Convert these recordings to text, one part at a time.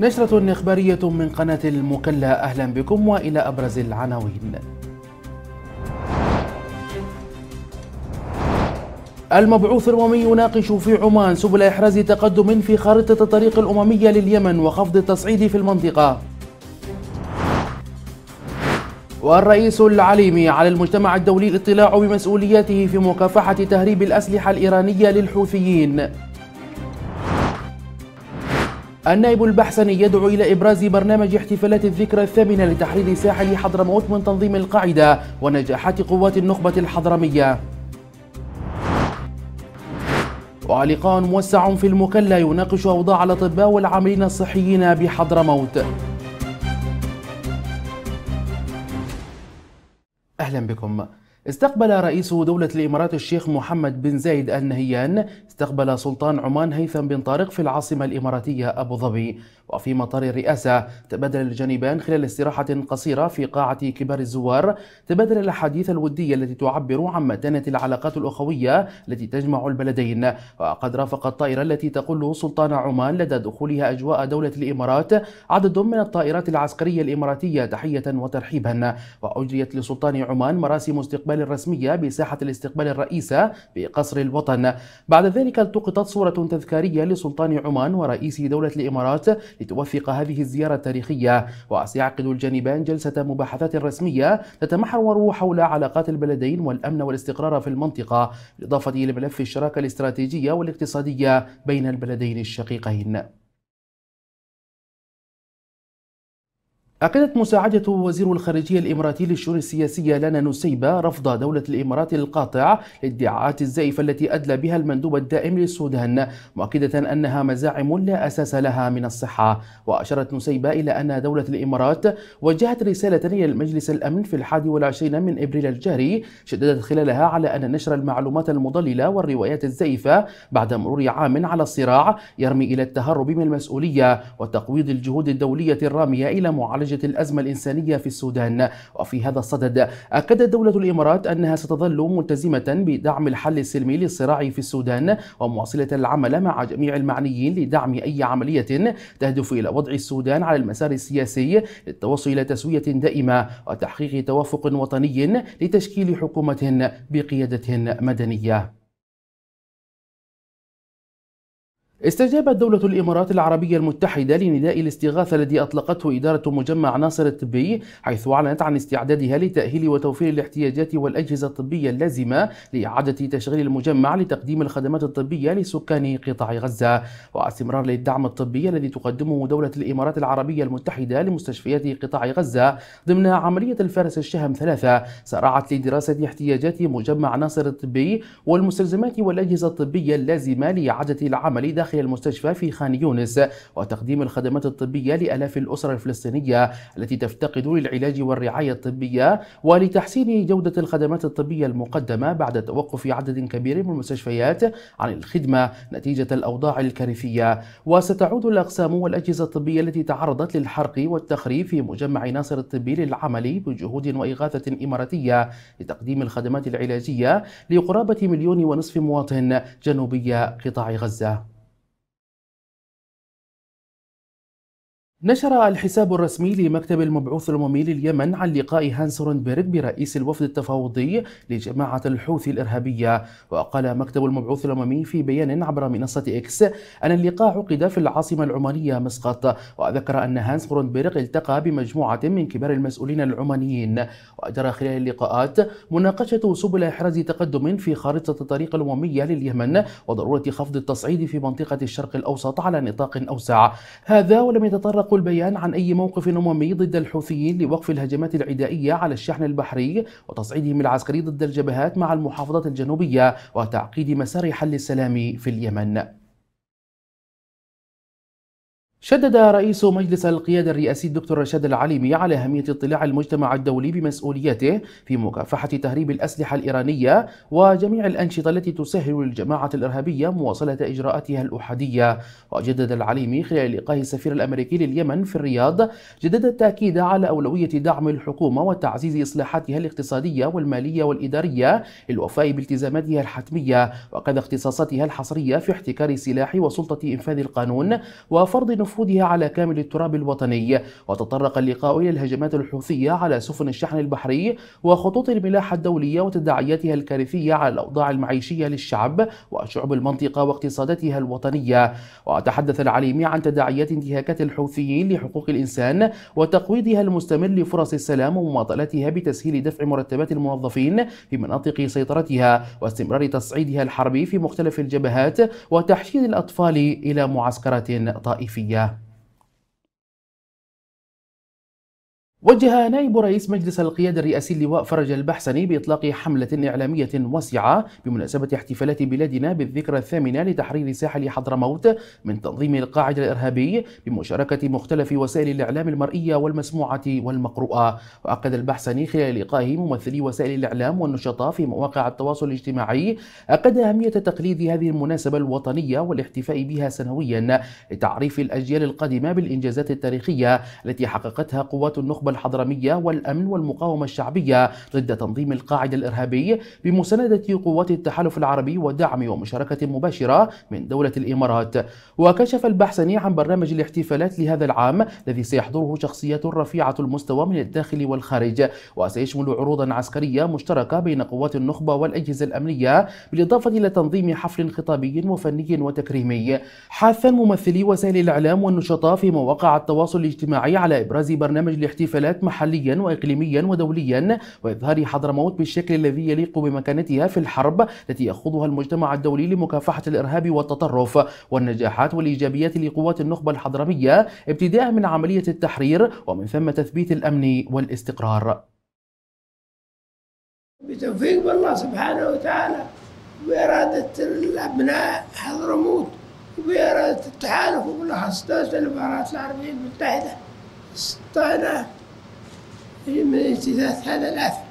نشرة إخبارية من قناة المكلا أهلا بكم وإلى أبرز العناوين المبعوث الأممي يناقش في عمان سبل إحراز تقدم في خارطة الطريق الأممية لليمن وخفض التصعيد في المنطقة والرئيس العليمي على المجتمع الدولي الاطلاع بمسؤولياته في مكافحة تهريب الأسلحة الإيرانية للحوثيين النائب البحسني يدعو إلى إبراز برنامج احتفالات الذكرى الثامنة لتحرير ساحل حضرموت من تنظيم القاعدة ونجاحات قوات النخبة الحضرمية ولقاء موسع في المكلا يناقش أوضاع الأطباء والعاملين الصحيين بحضرموت أهلا بكم استقبل رئيس دولة الإمارات الشيخ محمد بن زايد آل نهيان استقبل سلطان عمان هيثم بن طارق في العاصمة الإماراتية أبو ظبي وفي مطار الرئاسة تبادل الجانبان خلال استراحة قصيرة في قاعة كبار الزوار تبادل الأحاديث الودية التي تعبر عن متانة العلاقات الأخوية التي تجمع البلدين وقد رافق الطائرة التي تقل سلطان عمان لدى دخولها أجواء دولة الإمارات عدد من الطائرات العسكرية الإماراتية تحية وترحيبا وأجريت لسلطان عمان مراسم استقبال الاستقبال الرسمية بساحة الاستقبال الرئيسة بقصر الوطن بعد ذلك التقطت صورة تذكارية لسلطان عمان ورئيس دولة الإمارات لتوثق هذه الزيارة التاريخية وسيعقد الجانبان جلسة مباحثات رسمية تتمحور حول علاقات البلدين والأمن والاستقرار في المنطقة بالإضافة إلى ملف الشراكة الاستراتيجية والاقتصادية بين البلدين الشقيقين أكدت مساعدة وزير الخارجية الإماراتي للشؤون السياسية لنا نسيبة رفض دولة الإمارات القاطع للادعاءات الزائفة التي أدلى بها المندوب الدائم للسودان مؤكدة أنها مزاعم لا أساس لها من الصحة وأشارت نسيبة إلى أن دولة الإمارات وجهت رسالة إلى مجلس الأمن في الحادي والعشرين من إبريل الجاري شددت خلالها على أن نشر المعلومات المضللة والروايات الزائفة بعد مرور عام على الصراع يرمي إلى التهرب من المسؤولية وتقويض الجهود الدولية الرامية إلى معالجة درجة الأزمة الإنسانية في السودان وفي هذا الصدد أكدت دولة الإمارات أنها ستظل ملتزمة بدعم الحل السلمي للصراع في السودان ومواصلة العمل مع جميع المعنيين لدعم أي عملية تهدف إلى وضع السودان على المسار السياسي للتوصل إلى تسوية دائمة وتحقيق توافق وطني لتشكيل حكومة بقيادة مدنية استجابت دولة الإمارات العربية المتحدة لنداء الاستغاثة الذي أطلقته إدارة مجمع ناصر الطبي حيث أعلنت عن استعدادها لتأهيل وتوفير الاحتياجات والأجهزة الطبية اللازمة لإعادة تشغيل المجمع لتقديم الخدمات الطبية لسكان قطاع غزة واستمرار للدعم الطبي الذي تقدمه دولة الإمارات العربية المتحدة لمستشفيات قطاع غزة ضمن عملية الفرس الشهم ثلاثة سارعت لدراسة احتياجات مجمع ناصر الطبي والمستلزمات والأجهزة الطبية اللازمة لإعادة العمل داخل داخل المستشفى في خان يونس وتقديم الخدمات الطبية لألاف الأسر الفلسطينية التي تفتقد للعلاج والرعاية الطبية ولتحسين جودة الخدمات الطبية المقدمة بعد توقف عدد كبير من المستشفيات عن الخدمة نتيجة الأوضاع الكارثية وستعود الأقسام والأجهزة الطبية التي تعرضت للحرق والتخريب في مجمع ناصر الطبي للعمل بجهود وإغاثة إماراتية لتقديم الخدمات العلاجية لقرابة مليون ونصف مواطن جنوبي قطاع غزة نشر الحساب الرسمي لمكتب المبعوث الأممي لليمن عن لقاء هانس بيرك برئيس الوفد التفاوضي لجماعة الحوثي الإرهابية وقال مكتب المبعوث الأممي في بيان عبر منصة إكس أن اللقاء عقد في العاصمة العمانية مسقط وذكر أن هانس بيرك التقى بمجموعة من كبار المسؤولين العمانيين وأجرى خلال اللقاءات مناقشة سبل إحراز تقدم في خارطة الطريق الأممية لليمن وضرورة خفض التصعيد في منطقة الشرق الأوسط على نطاق أوسع هذا ولم يتطرق أطلقوا البيان عن أي موقف أممي ضد الحوثيين لوقف الهجمات العدائية على الشحن البحري وتصعيدهم العسكري ضد الجبهات مع المحافظات الجنوبية وتعقيد مسار حل السلام في اليمن شدد رئيس مجلس القيادة الرئاسي الدكتور رشاد العليمي على أهمية اطلاع المجتمع الدولي بمسؤوليته في مكافحة تهريب الأسلحة الإيرانية وجميع الأنشطة التي تسهل للجماعة الإرهابية مواصلة إجراءاتها الأحادية وجدد العليمي خلال لقاء السفير الأمريكي لليمن في الرياض جدد التأكيد على أولوية دعم الحكومة وتعزيز إصلاحاتها الاقتصادية والمالية والإدارية للوفاء بالتزاماتها الحتمية وقد اختصاصاتها الحصرية في احتكار السلاح وسلطة إنفاذ القانون وفرض ومفقودها على كامل التراب الوطني وتطرق اللقاء إلى الهجمات الحوثية على سفن الشحن البحري وخطوط الملاحة الدولية وتداعياتها الكارثية على الأوضاع المعيشية للشعب وشعوب المنطقة واقتصاداتها الوطنية وتحدث العليمي عن تداعيات انتهاكات الحوثيين لحقوق الإنسان وتقويضها المستمر لفرص السلام ومماطلتها بتسهيل دفع مرتبات الموظفين في مناطق سيطرتها واستمرار تصعيدها الحربي في مختلف الجبهات وتحشيد الأطفال إلى معسكرات طائفية وجه نائب رئيس مجلس القيادة الرئاسي اللواء فرج البحسني بإطلاق حملة إعلامية واسعة بمناسبة احتفالات بلادنا بالذكرى الثامنة لتحرير ساحل حضرموت من تنظيم القاعدة الإرهابي بمشاركة مختلف وسائل الإعلام المرئية والمسموعة والمقروءة وأكد البحسني خلال لقائه ممثلي وسائل الإعلام والنشطاء في مواقع التواصل الاجتماعي أكد أهمية تقليد هذه المناسبة الوطنية والاحتفاء بها سنويا لتعريف الأجيال القادمة بالإنجازات التاريخية التي حققتها قوات النخبة الحضرمية والأمن والمقاومة الشعبية ضد تنظيم القاعدة الإرهابي بمساندة قوات التحالف العربي ودعم ومشاركة مباشرة من دولة الإمارات وكشف البحثني عن برنامج الاحتفالات لهذا العام الذي سيحضره شخصيات رفيعة المستوى من الداخل والخارج وسيشمل عروضا عسكرية مشتركة بين قوات النخبة والأجهزة الأمنية بالإضافة إلى تنظيم حفل خطابي وفني وتكريمي حث ممثلي وسائل الإعلام والنشطاء في مواقع التواصل الاجتماعي على إبراز برنامج الاحتفالات الاحتفالات محليا واقليميا ودوليا واظهار حضرموت بالشكل الذي يليق بمكانتها في الحرب التي يخوضها المجتمع الدولي لمكافحه الارهاب والتطرف والنجاحات والايجابيات لقوات النخبه الحضرميه ابتداء من عمليه التحرير ومن ثم تثبيت الامن والاستقرار. بتوفيق الله سبحانه وتعالى وبإرادة الأبناء حضرموت وبإرادة التحالف وبالأخص دولة الإمارات العربية المتحدة استطعنا من اجتثاث هذا الأثر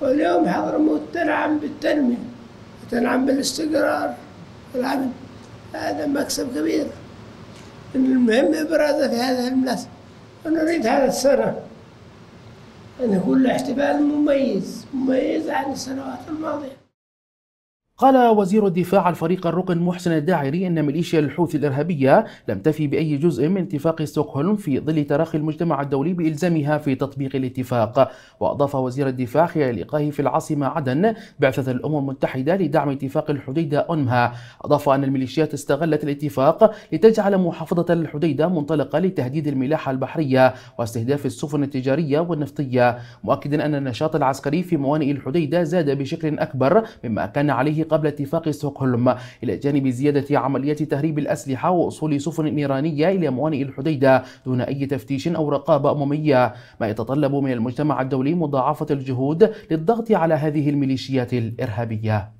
واليوم حضرموت تنعم بالتنمية وتنعم بالاستقرار والعمل هذا مكسب كبير المهم إبرازه في هذه المناسبة ونريد هذا السنة أن يكون له احتفال مميز مميز عن السنوات الماضية قال وزير الدفاع الفريق الركن محسن الداعري أن ميليشيا الحوثي الإرهابية لم تفي بأي جزء من اتفاق ستوكهولم في ظل تراخي المجتمع الدولي بإلزامها في تطبيق الاتفاق وأضاف وزير الدفاع خلال لقائه في العاصمة عدن بعثة الأمم المتحدة لدعم اتفاق الحديدة أنمها أضاف أن الميليشيات استغلت الاتفاق لتجعل محافظة الحديدة منطلقة لتهديد الملاحة البحرية واستهداف السفن التجارية والنفطية مؤكدا أن النشاط العسكري في موانئ الحديدة زاد بشكل أكبر مما كان عليه قبل اتفاق ستوكهولم إلى جانب زيادة عمليات تهريب الأسلحة ووصول سفن إيرانية إلى موانئ الحديدة دون أي تفتيش أو رقابة أممية ما يتطلب من المجتمع الدولي مضاعفة الجهود للضغط على هذه الميليشيات الإرهابية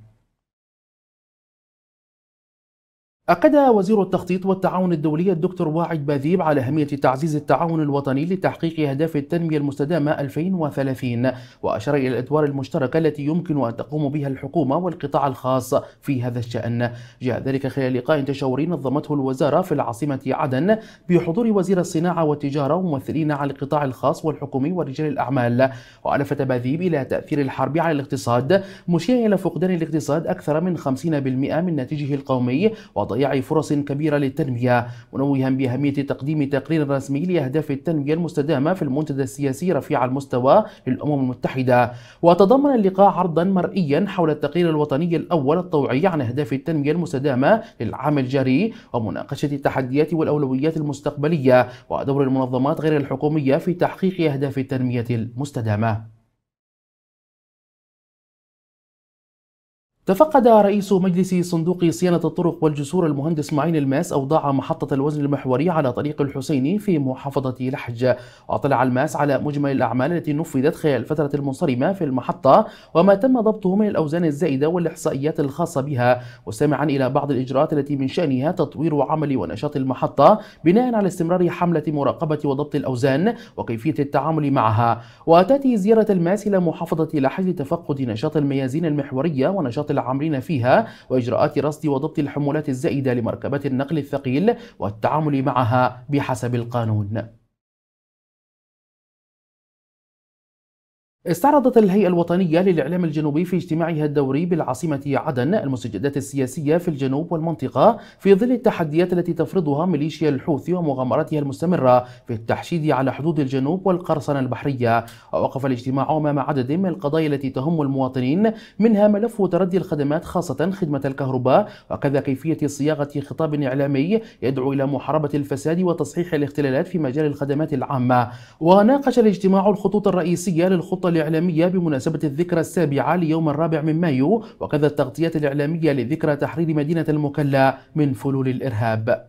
أكد وزير التخطيط والتعاون الدولي الدكتور واعد باذيب على أهمية تعزيز التعاون الوطني لتحقيق أهداف التنمية المستدامة 2030 وأشار إلى الأدوار المشتركة التي يمكن أن تقوم بها الحكومة والقطاع الخاص في هذا الشأن جاء ذلك خلال لقاء تشاوري نظمته الوزارة في العاصمة عدن بحضور وزير الصناعة والتجارة وممثلين على القطاع الخاص والحكومي ورجال الأعمال وألفت باذيب إلى تأثير الحرب على الاقتصاد مشيرا إلى فقدان الاقتصاد أكثر من 50% من ناتجه القومي وضياع فرص كبيرة للتنمية منوها بأهمية تقديم تقرير رسمي لأهداف التنمية المستدامة في المنتدى السياسي رفيع المستوى للأمم المتحدة وتضمن اللقاء عرضا مرئيا حول التقرير الوطني الأول الطوعي عن أهداف التنمية المستدامة للعام الجاري ومناقشة التحديات والأولويات المستقبلية ودور المنظمات غير الحكومية في تحقيق أهداف التنمية المستدامة تفقد رئيس مجلس صندوق صيانة الطرق والجسور المهندس معين الماس أوضاع محطة الوزن المحوري على طريق الحسيني في محافظة لحج واطلع الماس على مجمل الأعمال التي نفذت خلال الفترة المنصرمة في المحطة وما تم ضبطه من الأوزان الزائدة والإحصائيات الخاصة بها واستمعا إلى بعض الإجراءات التي من شأنها تطوير عمل ونشاط المحطة بناء على استمرار حملة مراقبة وضبط الأوزان وكيفية التعامل معها وتأتي زيارة الماس إلى محافظة لحج لتفقد نشاط الميازين المحورية ونشاط العاملين فيها وإجراءات رصد وضبط الحمولات الزائدة لمركبات النقل الثقيل والتعامل معها بحسب القانون استعرضت الهيئة الوطنية للإعلام الجنوبي في اجتماعها الدوري بالعاصمة عدن المستجدات السياسية في الجنوب والمنطقة في ظل التحديات التي تفرضها ميليشيا الحوثي ومغامراتها المستمرة في التحشيد على حدود الجنوب والقرصنة البحرية ووقف الاجتماع أمام عدد من القضايا التي تهم المواطنين منها ملف تردي الخدمات خاصة خدمة الكهرباء وكذا كيفية صياغة خطاب إعلامي يدعو إلى محاربة الفساد وتصحيح الاختلالات في مجال الخدمات العامة وناقش الاجتماع الخطوط الرئيسية للخطة الإعلامية بمناسبة الذكرى السابعة ليوم الرابع من مايو وكذا التغطيات الإعلامية لذكرى تحرير مدينة المكلا من فلول الإرهاب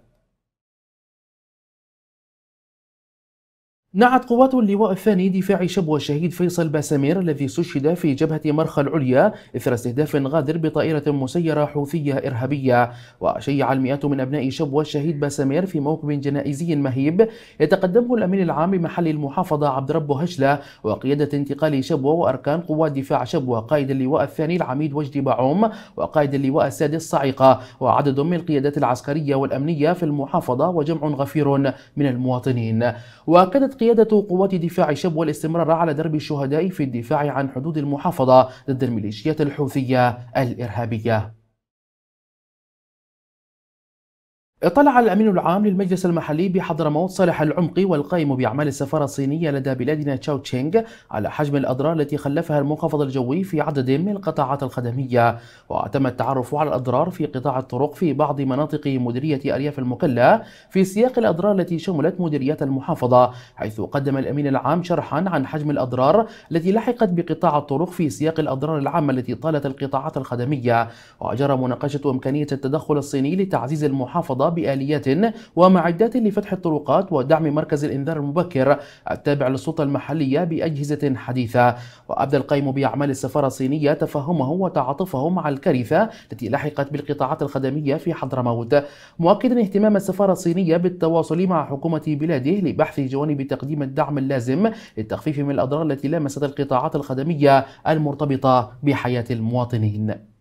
نعت قوات اللواء الثاني دفاع شبوة الشهيد فيصل باسمير الذي استشهد في جبهة مرخى العليا إثر استهداف غادر بطائرة مسيرة حوثية إرهابية وشيع المئات من أبناء شبوة الشهيد باسمير في موكب جنائزي مهيب يتقدمه الأمين العام بمحل المحافظة عبد رب هشلة وقيادة انتقال شبوة وأركان قوات دفاع شبوة قائد اللواء الثاني العميد وجدي بعوم وقائد اللواء السادس صعيقة وعدد من القيادات العسكرية والأمنية في المحافظة وجمع غفير من المواطنين وأكدت قيادة قوات دفاع شبوة الاستمرار على درب الشهداء في الدفاع عن حدود المحافظة ضد الميليشيات الحوثية الإرهابية اطلع الأمين العام للمجلس المحلي بحضرموت صالح العمقي والقائم بأعمال السفارة الصينية لدى بلادنا تشاو تشينغ على حجم الأضرار التي خلفها المنخفض الجوي في عدد من القطاعات الخدمية وتم التعرف على الأضرار في قطاع الطرق في بعض مناطق مديرية أرياف المكلا في سياق الأضرار التي شملت مديريات المحافظة حيث قدم الأمين العام شرحا عن حجم الأضرار التي لحقت بقطاع الطرق في سياق الأضرار العامة التي طالت القطاعات الخدمية وجرى مناقشة إمكانية التدخل الصيني لتعزيز المحافظة بآليات ومعدات لفتح الطرقات ودعم مركز الإنذار المبكر التابع للسلطة المحلية بأجهزة حديثة وأبدى القيم بأعمال السفارة الصينية تفهمه وتعاطفه مع الكارثة التي لحقت بالقطاعات الخدمية في حضرموت مؤكدا اهتمام السفارة الصينية بالتواصل مع حكومة بلاده لبحث جوانب تقديم الدعم اللازم للتخفيف من الأضرار التي لامست القطاعات الخدمية المرتبطة بحياة المواطنين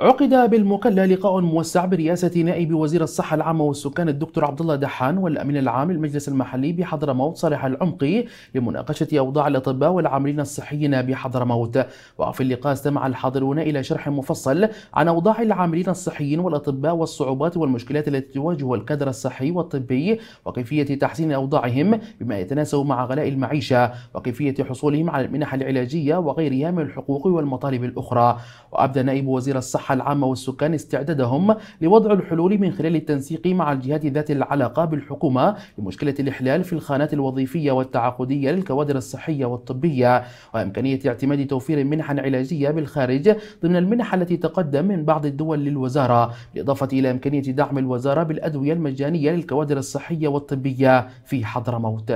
عقد بالمكلا لقاء موسع برئاسة نائب وزير الصحة العامة والسكان الدكتور عبد الله دحان والأمين العام للمجلس المحلي بحضرموت صالح العمقي لمناقشة أوضاع الأطباء والعاملين الصحيين بحضرموت وفي اللقاء استمع الحاضرون إلى شرح مفصل عن أوضاع العاملين الصحيين والأطباء والصعوبات والمشكلات التي تواجه الكادر الصحي والطبي وكيفية تحسين أوضاعهم بما يتناسب مع غلاء المعيشة وكيفية حصولهم على المنح العلاجية وغيرها من الحقوق والمطالب الأخرى وأبدى نائب وزير الصحة الصحة العامة والسكان استعدادهم لوضع الحلول من خلال التنسيق مع الجهات ذات العلاقة بالحكومة لمشكلة الإحلال في الخانات الوظيفية والتعاقدية للكوادر الصحية والطبية وإمكانية اعتماد توفير منحا علاجية بالخارج ضمن المنح التي تقدم من بعض الدول للوزارة بالإضافة إلى إمكانية دعم الوزارة بالأدوية المجانية للكوادر الصحية والطبية في حضرموت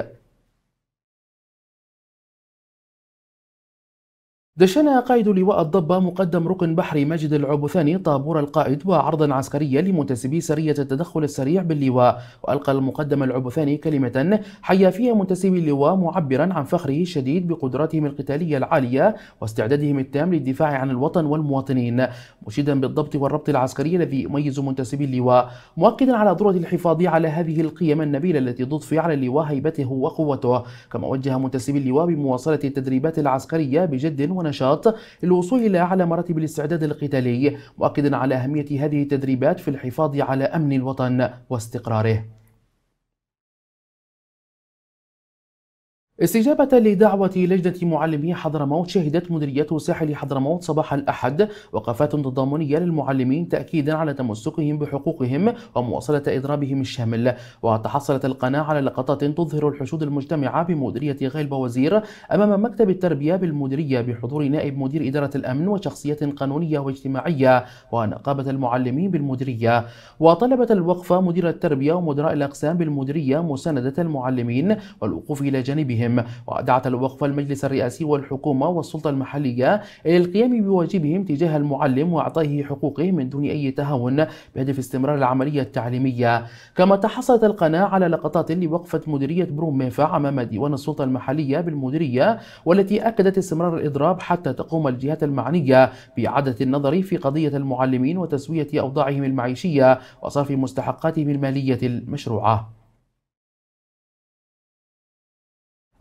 دشن قائد لواء الضبة مقدم ركن بحري ماجد العبثاني طابور القائد وعرضا عسكريا لمنتسبي سرية التدخل السريع باللواء وألقى المقدم العبثاني كلمة حيا فيها منتسبي اللواء معبرا عن فخره الشديد بقدراتهم القتالية العالية واستعدادهم التام للدفاع عن الوطن والمواطنين مشيدا بالضبط والربط العسكري الذي يميز منتسبي اللواء مؤكدا على ضرورة الحفاظ على هذه القيم النبيلة التي تضفي على اللواء هيبته وقوته كما وجه منتسبي اللواء بمواصلة التدريبات العسكرية بجد ونشاط للوصول إلى أعلى مراتب الاستعداد القتالي مؤكدا على أهمية هذه التدريبات في الحفاظ على أمن الوطن واستقراره استجابة لدعوة لجنة معلمي حضرموت شهدت مديرية ساحل حضرموت صباح الأحد وقفات تضامنية للمعلمين تأكيدا على تمسكهم بحقوقهم ومواصلة إضرابهم الشامل وتحصلت القناة على لقطات تظهر الحشود المجتمعة بمديرية غالبة وزير أمام مكتب التربية بالمديرية بحضور نائب مدير إدارة الأمن وشخصية قانونية واجتماعية ونقابة المعلمين بالمديرية وطلبت الوقفة مدير التربية ومدراء الأقسام بالمديرية مساندة المعلمين والوقوف إلى جانبهم بهم ودعت الوقف المجلس الرئاسي والحكومة والسلطة المحلية إلى القيام بواجبهم تجاه المعلم وإعطائه حقوقه من دون أي تهاون بهدف استمرار العملية التعليمية كما تحصلت القناة على لقطات لوقفة مديرية بروم ميفا أمام ديوان السلطة المحلية بالمديرية والتي أكدت استمرار الإضراب حتى تقوم الجهات المعنية بإعادة النظر في قضية المعلمين وتسوية أوضاعهم المعيشية وصرف مستحقاتهم المالية المشروعة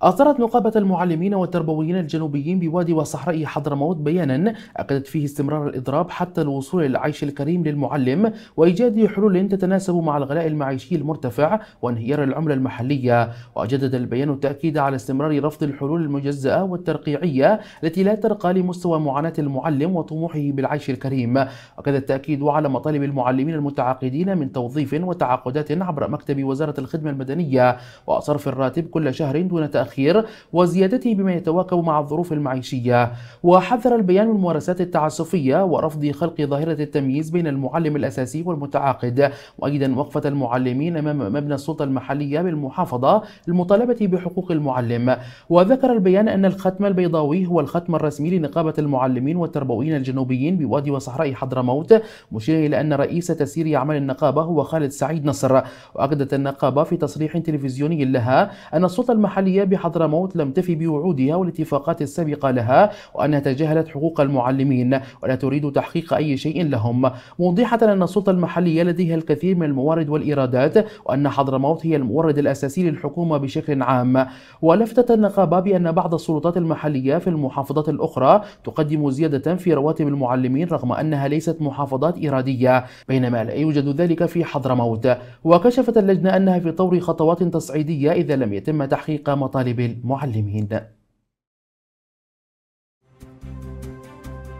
أصدرت نقابة المعلمين والتربويين الجنوبيين بوادي وصحراء حضرموت بيانا أكدت فيه استمرار الإضراب حتى الوصول للعيش الكريم للمعلم وإيجاد حلول تتناسب مع الغلاء المعيشي المرتفع وانهيار العملة المحلية وجدد البيان التأكيد على استمرار رفض الحلول المجزأة والترقيعية التي لا ترقى لمستوى معاناة المعلم وطموحه بالعيش الكريم وكذا التأكيد على مطالب المعلمين المتعاقدين من توظيف وتعاقدات عبر مكتب وزارة الخدمة المدنية وصرف الراتب كل شهر دون تأخير الأخير وزيادته بما يتواكب مع الظروف المعيشية وحذر البيان من الممارسات التعسفية ورفض خلق ظاهرة التمييز بين المعلم الأساسي والمتعاقد وأيضا وقفة المعلمين أمام مبنى السلطة المحلية بالمحافظة المطالبة بحقوق المعلم وذكر البيان أن الختم البيضاوي هو الختم الرسمي لنقابة المعلمين والتربويين الجنوبيين بوادي وصحراء حضرموت مشيرا إلى أن رئيس تسيير أعمال النقابة هو خالد سعيد نصر وأكدت النقابة في تصريح تلفزيوني لها أن السلطة المحلية حضرموت لم تفي بوعودها والاتفاقات السابقة لها وأنها تجاهلت حقوق المعلمين ولا تريد تحقيق أي شيء لهم موضحة أن السلطة المحلية لديها الكثير من الموارد والإيرادات وأن حضرموت هي المورد الأساسي للحكومة بشكل عام ولفتت النقابة بأن بعض السلطات المحلية في المحافظات الأخرى تقدم زيادة في رواتب المعلمين رغم أنها ليست محافظات إيرادية بينما لا يوجد ذلك في حضرموت وكشفت اللجنة أنها في طور خطوات تصعيدية إذا لم يتم تحقيق مطالب طالب المعلمين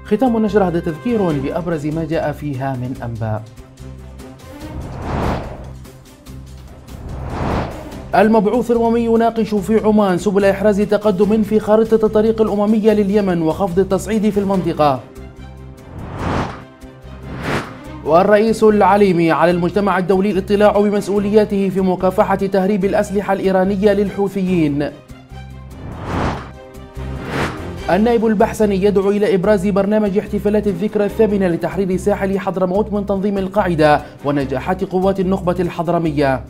ختام النشر هذا تذكير بأبرز ما جاء فيها من أنباء المبعوث الأممي يناقش في عمان سبل إحراز تقدم في خارطة الطريق الأممية لليمن وخفض التصعيد في المنطقة والرئيس العليمي على المجتمع الدولي الاطلاع بمسؤولياته في مكافحة تهريب الأسلحة الإيرانية للحوثيين النائب البحسني يدعو إلى إبراز برنامج احتفالات الذكرى الثامنة لتحرير ساحل حضرموت من تنظيم القاعدة ونجاحات قوات النخبة الحضرمية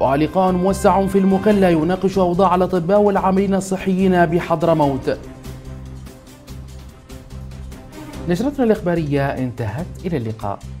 ولقاء موسع في المكلا يناقش أوضاع الأطباء والعاملين الصحيين بحضرموت نشرتنا الإخبارية انتهت إلى اللقاء